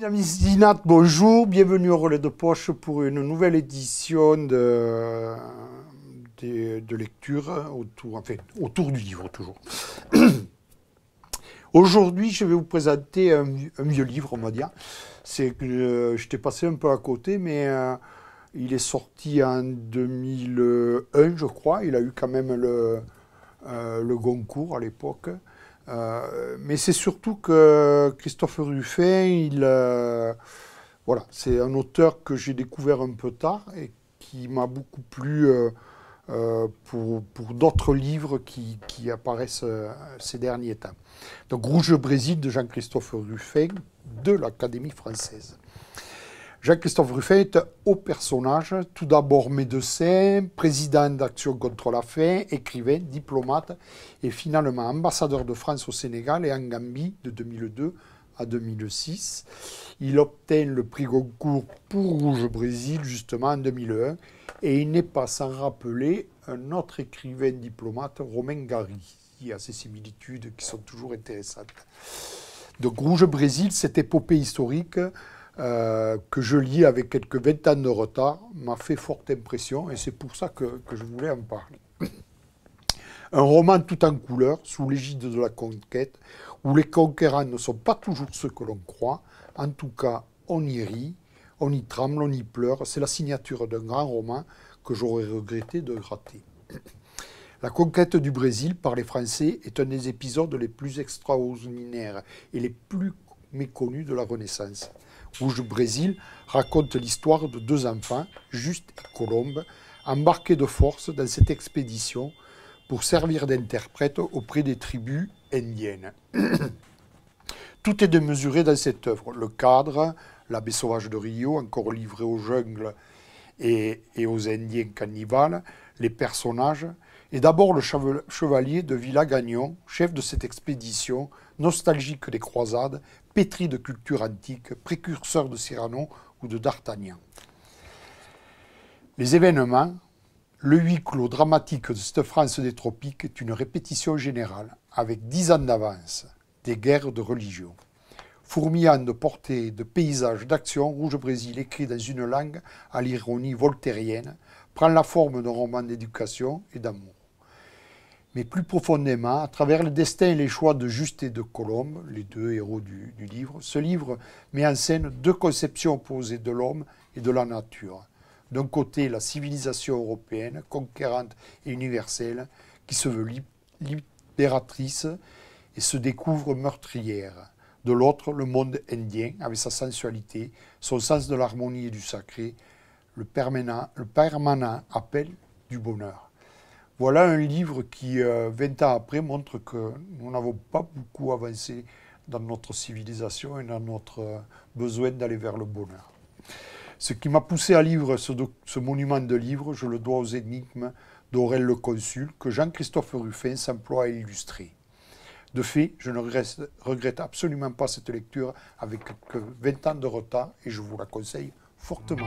Dinat, bonjour, bienvenue au Relais de Poche pour une nouvelle édition de, de, lecture autour, fait autour du livre toujours. Aujourd'hui, je vais vous présenter un, vieux livre, on va dire. C'est que euh, je t'ai passé un peu à côté, mais euh, il est sorti en 2001, je crois. Il a eu quand même le, euh, le Goncourt à l'époque. Euh, mais c'est surtout que Christophe Ruffin, il, euh, voilà, c'est un auteur que j'ai découvert un peu tard et qui m'a beaucoup plu euh, pour, d'autres livres qui, qui apparaissent ces derniers temps. Donc Rouge Brésil de Jean-Christophe Ruffin de l'Académie française. Jacques-Christophe Ruffet est haut personnage, tout d'abord médecin, président d'Action contre la faim, écrivain, diplomate et finalement ambassadeur de France au Sénégal et en Gambie de 2002 à 2006. Il obtient le prix Goncourt pour Rouge Brésil justement en 2001 et il n'est pas sans rappeler un autre écrivain diplomate, Romain Gary. qui a ces similitudes qui sont toujours intéressantes. Donc Rouge Brésil, cette épopée historique euh, que je lis avec quelques 20 ans de retard, m'a fait forte impression et c'est pour ça que, que, je voulais en parler. Un roman tout en couleurs, sous l'égide de la conquête, où les conquérants ne sont pas toujours ceux que l'on croit. En tout cas, on y rit, on y tremble, on y pleure. C'est la signature d'un grand roman que j'aurais regretté de rater. La conquête du Brésil par les Français est un des épisodes les plus extraordinaires et les plus méconnus de la Renaissance. Rouge Brésil raconte l'histoire de deux enfants, Juste et Colombe, embarqués de force dans cette expédition pour servir d'interprète auprès des tribus indiennes. Tout est démesuré dans cette œuvre. Le cadre, l'abbé sauvage de Rio, encore livré aux jungles et, et aux Indiens cannibales, les personnages, et d'abord le chevalier de Villa Gagnon, chef de cette expédition, nostalgique des croisades, pétri de culture antique, précurseur de Cyrano ou de D'Artagnan. Les événements, le huis clos dramatique de cette France des tropiques est une répétition générale, avec dix ans d'avance, des guerres de religion. Fourmillant de portée, de paysages, d'action, Rouge Brésil écrit dans une langue à l'ironie voltairienne, prend la forme d'un roman d'éducation et d'amour mais plus profondément, à travers le destin et les choix de Juste et de Colombe, les deux héros du, livre, ce livre met en scène deux conceptions opposées de l'homme et de la nature. D'un côté, la civilisation européenne, conquérante et universelle, qui se veut libératrice et se découvre meurtrière. De l'autre, le monde indien, avec sa sensualité, son sens de l'harmonie et du sacré, le permanent appel du bonheur. Voilà un livre qui, 20 euh, ans après, montre que nous n'avons pas beaucoup avancé dans notre civilisation et dans notre euh, besoin d'aller vers le bonheur. Ce qui m'a poussé à livre ce, monument de livre, je le dois aux énigmes d'Aurel le Consul, que Jean-Christophe Ruffin s'emploie à illustrer. De fait, je ne regrette, absolument pas cette lecture avec 20 ans de retard et je vous la conseille fortement.